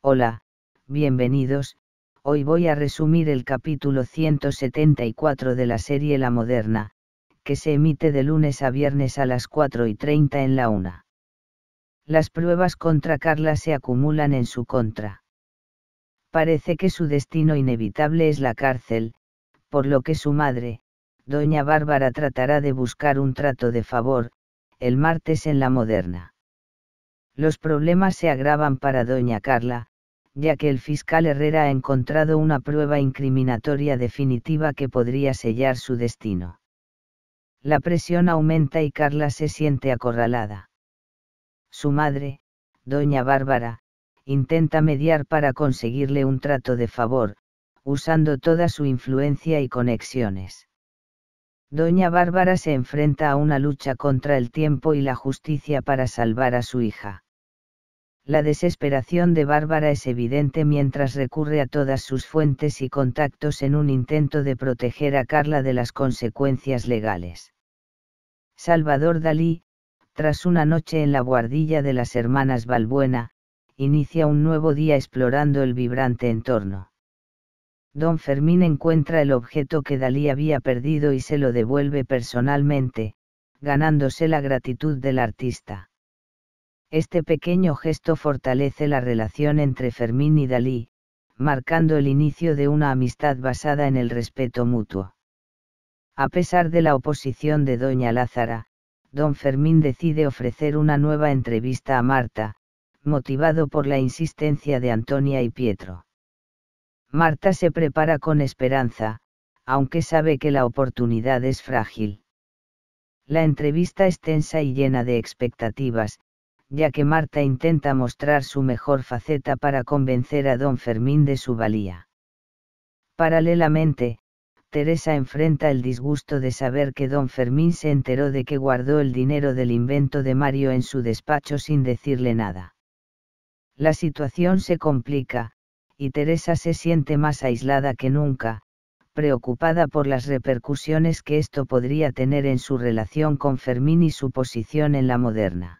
Hola, bienvenidos, hoy voy a resumir el capítulo 174 de la serie La Moderna, que se emite de lunes a viernes a las 4 y 30 en la 1. Las pruebas contra Carla se acumulan en su contra. Parece que su destino inevitable es la cárcel, por lo que su madre, doña Bárbara tratará de buscar un trato de favor, el martes en la Moderna. Los problemas se agravan para doña Carla, ya que el fiscal Herrera ha encontrado una prueba incriminatoria definitiva que podría sellar su destino. La presión aumenta y Carla se siente acorralada. Su madre, doña Bárbara, intenta mediar para conseguirle un trato de favor, usando toda su influencia y conexiones. Doña Bárbara se enfrenta a una lucha contra el tiempo y la justicia para salvar a su hija. La desesperación de Bárbara es evidente mientras recurre a todas sus fuentes y contactos en un intento de proteger a Carla de las consecuencias legales. Salvador Dalí, tras una noche en la guardilla de las hermanas Balbuena, inicia un nuevo día explorando el vibrante entorno. Don Fermín encuentra el objeto que Dalí había perdido y se lo devuelve personalmente, ganándose la gratitud del artista. Este pequeño gesto fortalece la relación entre Fermín y Dalí, marcando el inicio de una amistad basada en el respeto mutuo. A pesar de la oposición de doña Lázara, don Fermín decide ofrecer una nueva entrevista a Marta, motivado por la insistencia de Antonia y Pietro. Marta se prepara con esperanza, aunque sabe que la oportunidad es frágil. La entrevista es tensa y llena de expectativas, ya que Marta intenta mostrar su mejor faceta para convencer a don Fermín de su valía. Paralelamente, Teresa enfrenta el disgusto de saber que don Fermín se enteró de que guardó el dinero del invento de Mario en su despacho sin decirle nada. La situación se complica, y Teresa se siente más aislada que nunca, preocupada por las repercusiones que esto podría tener en su relación con Fermín y su posición en la moderna.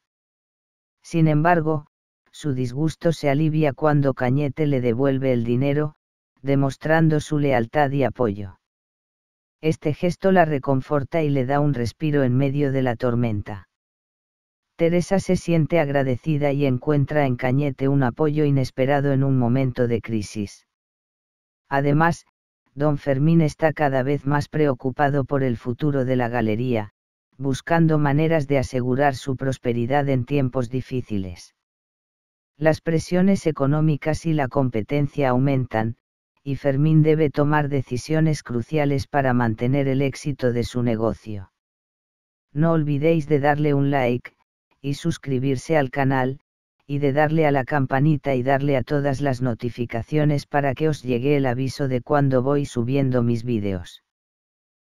Sin embargo, su disgusto se alivia cuando Cañete le devuelve el dinero, demostrando su lealtad y apoyo. Este gesto la reconforta y le da un respiro en medio de la tormenta. Teresa se siente agradecida y encuentra en Cañete un apoyo inesperado en un momento de crisis. Además, don Fermín está cada vez más preocupado por el futuro de la galería, buscando maneras de asegurar su prosperidad en tiempos difíciles. Las presiones económicas y la competencia aumentan, y Fermín debe tomar decisiones cruciales para mantener el éxito de su negocio. No olvidéis de darle un like, y suscribirse al canal, y de darle a la campanita y darle a todas las notificaciones para que os llegue el aviso de cuando voy subiendo mis vídeos.